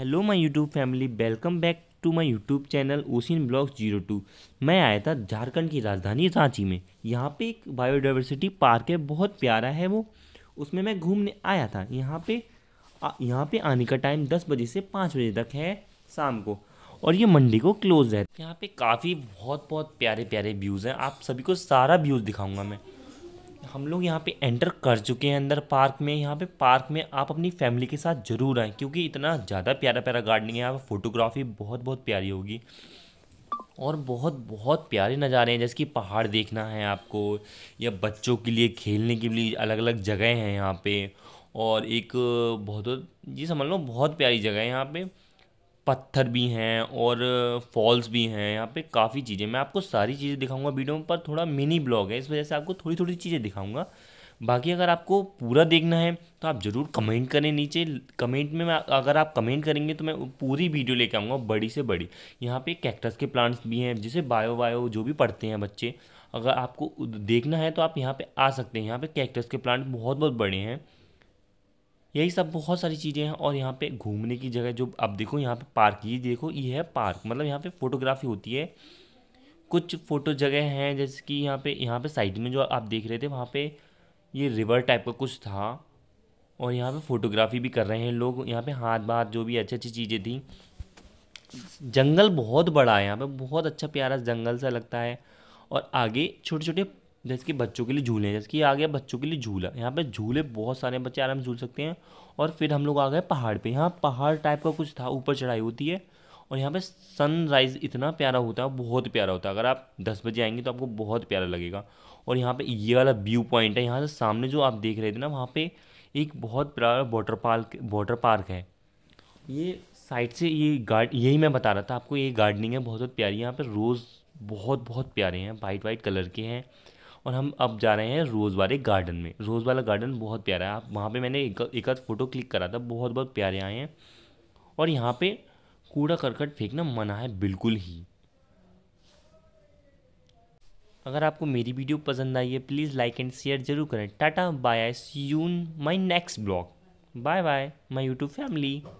hello my YouTube family welcome back to my YouTube channel ocean vlogs zero two मैं आया था झारखंड की राजधानी रांची में यहाँ पे एक बायोडाइवर्सिटी पार्क है बहुत प्यारा है वो उसमें मैं घूमने आया था यहाँ पे यहाँ पे आने का टाइम दस बजे से पाँच बजे तक है शाम को और ये मंडी को क्लोज है यहाँ पर काफ़ी बहुत बहुत प्यारे प्यारे व्यूज़ हैं आप सभी को सारा व्यूज़ दिखाऊँगा मैं हम लोग यहाँ पे एंटर कर चुके हैं अंदर पार्क में यहाँ पे पार्क में आप अपनी फैमिली के साथ ज़रूर आएँ क्योंकि इतना ज़्यादा प्यारा प्यारा गार्डनिंग है यहाँ पर फोटोग्राफी बहुत बहुत प्यारी होगी और बहुत बहुत प्यारे नज़ारे हैं जैसे कि पहाड़ देखना है आपको या बच्चों के लिए खेलने के लिए अलग अलग जगह हैं यहाँ पे और एक बहुत ये समझ लो बहुत प्यारी जगह है यहाँ पर पत्थर भी हैं और फॉल्स भी हैं यहाँ पे काफ़ी चीज़ें मैं आपको सारी चीज़ें दिखाऊंगा वीडियो में पर थोड़ा मिनी ब्लॉग है इस वजह से आपको थोड़ी थोड़ी चीज़ें दिखाऊंगा बाकी अगर आपको पूरा देखना है तो आप ज़रूर कमेंट करें नीचे कमेंट में अगर आप कमेंट करेंगे तो मैं पूरी वीडियो लेकर आऊँगा बड़ी से बड़ी यहाँ पर कैक्टस के प्लांट्स भी हैं जिसे बायो वायो जो भी पढ़ते हैं बच्चे अगर आपको देखना है तो आप यहाँ पर आ सकते हैं यहाँ पर कैक्टस के प्लांट बहुत बहुत बड़े हैं यही सब बहुत सारी चीज़ें हैं और यहाँ पे घूमने की जगह जो अब देखो यहाँ पे पार्क ये देखो ये है पार्क मतलब यहाँ पे फ़ोटोग्राफी होती है कुछ फ़ोटो जगह हैं जैसे कि यहाँ पे यहाँ पे साइड में जो आप देख रहे थे वहाँ पे ये रिवर टाइप का कुछ था और यहाँ पे फ़ोटोग्राफी भी कर रहे हैं लोग यहाँ पे हाथ बाथ जो भी अच्छी अच्छी चीज़ें थी जंगल बहुत बड़ा है यहाँ पर बहुत अच्छा प्यारा जंगल सा लगता है और आगे छोटे छोटे जैसे कि बच्चों के लिए झूले हैं जैसे कि आ गया बच्चों के लिए झूला यहाँ पे झूले बहुत सारे बच्चे आराम से झूल सकते हैं और फिर हम लोग आ गए पहाड़ पे यहाँ पहाड़ टाइप का कुछ था ऊपर चढ़ाई होती है और यहाँ पे सनराइज़ इतना प्यारा होता है बहुत प्यारा होता है अगर आप दस बजे आएंगे तो आपको बहुत प्यारा लगेगा और यहाँ पर ये वाला व्यू पॉइंट है यहाँ से सामने जो आप देख रहे थे ना वहाँ पर एक बहुत प्यारा वाटर पार्क वाटर पार्क है ये साइड से ये गार्ड यही मैं बता रहा था आपको ये गार्डनिंग है बहुत बहुत प्यारी यहाँ पर रोज़ बहुत बहुत प्यारे हैं वाइट वाइट कलर के हैं और हम अब जा रहे हैं रोज़ वाले गार्डन में रोज़ वाला गार्डन बहुत प्यारा है आप वहाँ पर मैंने एक आध फ़ोटो क्लिक करा था बहुत बहुत प्यारे आए हैं और यहाँ पर कूड़ा करकट फेंकना मना है बिल्कुल ही अगर आपको मेरी वीडियो पसंद आई है प्लीज़ लाइक एंड शेयर जरूर करें tata bye I see you in my next vlog bye bye my YouTube family